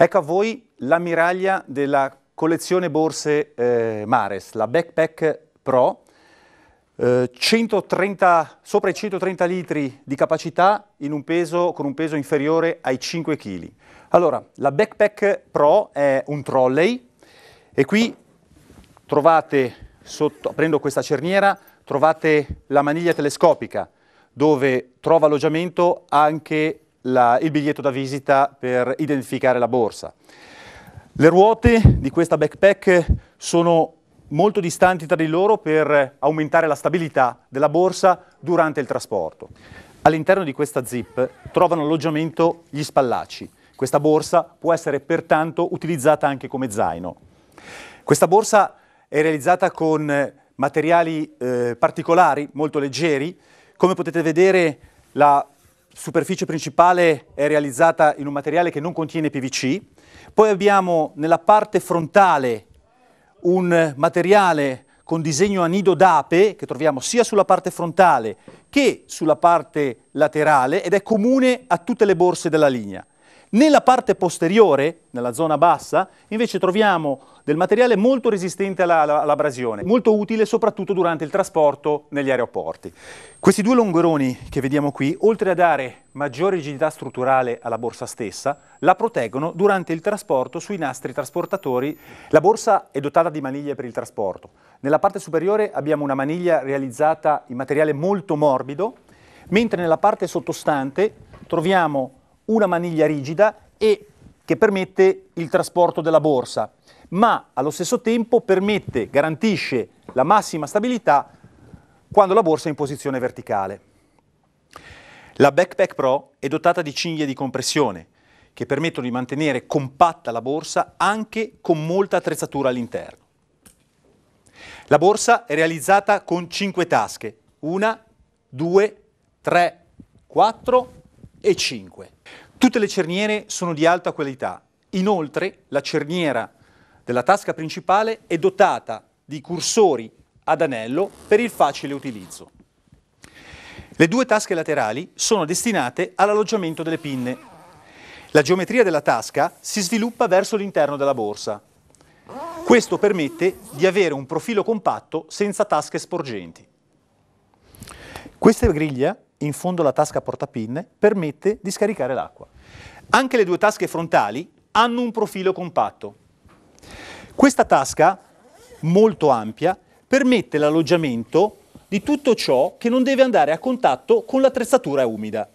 Ecco a voi l'ammiraglia della collezione borse eh, Mares, la Backpack Pro, eh, 130, sopra i 130 litri di capacità un peso, con un peso inferiore ai 5 kg. Allora, la Backpack Pro è un trolley e qui trovate, sotto, aprendo questa cerniera, trovate la maniglia telescopica dove trova alloggiamento anche la, il biglietto da visita per identificare la borsa. Le ruote di questa backpack sono molto distanti tra di loro per aumentare la stabilità della borsa durante il trasporto. All'interno di questa zip trovano alloggiamento gli spallacci. Questa borsa può essere pertanto utilizzata anche come zaino. Questa borsa è realizzata con materiali eh, particolari, molto leggeri. Come potete vedere la superficie principale è realizzata in un materiale che non contiene PVC, poi abbiamo nella parte frontale un materiale con disegno a nido d'ape che troviamo sia sulla parte frontale che sulla parte laterale ed è comune a tutte le borse della linea. Nella parte posteriore, nella zona bassa, invece troviamo del materiale molto resistente all'abrasione, molto utile soprattutto durante il trasporto negli aeroporti. Questi due longeroni che vediamo qui, oltre a dare maggiore rigidità strutturale alla borsa stessa, la proteggono durante il trasporto sui nastri trasportatori. La borsa è dotata di maniglie per il trasporto. Nella parte superiore abbiamo una maniglia realizzata in materiale molto morbido, mentre nella parte sottostante troviamo una maniglia rigida e che permette il trasporto della borsa, ma allo stesso tempo permette, garantisce la massima stabilità quando la borsa è in posizione verticale. La Backpack Pro è dotata di cinghie di compressione che permettono di mantenere compatta la borsa anche con molta attrezzatura all'interno. La borsa è realizzata con 5 tasche, 1, 2, 3, 4 e 5. Tutte le cerniere sono di alta qualità. Inoltre la cerniera della tasca principale è dotata di cursori ad anello per il facile utilizzo. Le due tasche laterali sono destinate all'alloggiamento delle pinne. La geometria della tasca si sviluppa verso l'interno della borsa. Questo permette di avere un profilo compatto senza tasche sporgenti. Questa griglia in fondo alla tasca portapinne permette di scaricare l'acqua. Anche le due tasche frontali hanno un profilo compatto. Questa tasca, molto ampia, permette l'alloggiamento di tutto ciò che non deve andare a contatto con l'attrezzatura umida.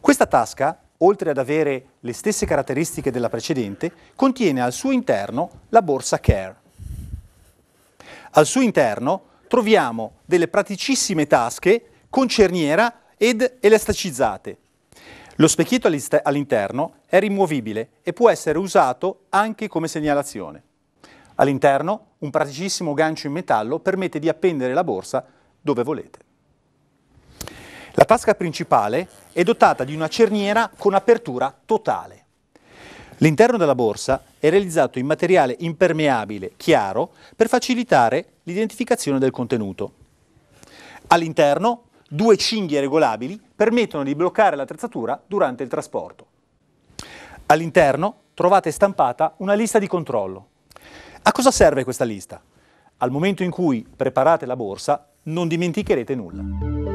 Questa tasca, oltre ad avere le stesse caratteristiche della precedente, contiene al suo interno la borsa Care. Al suo interno troviamo delle praticissime tasche con cerniera ed elasticizzate. Lo specchietto all'interno è rimuovibile e può essere usato anche come segnalazione. All'interno un praticissimo gancio in metallo permette di appendere la borsa dove volete. La tasca principale è dotata di una cerniera con apertura totale. L'interno della borsa è realizzato in materiale impermeabile chiaro per facilitare l'identificazione del contenuto. All'interno Due cinghie regolabili permettono di bloccare l'attrezzatura durante il trasporto. All'interno trovate stampata una lista di controllo. A cosa serve questa lista? Al momento in cui preparate la borsa non dimenticherete nulla.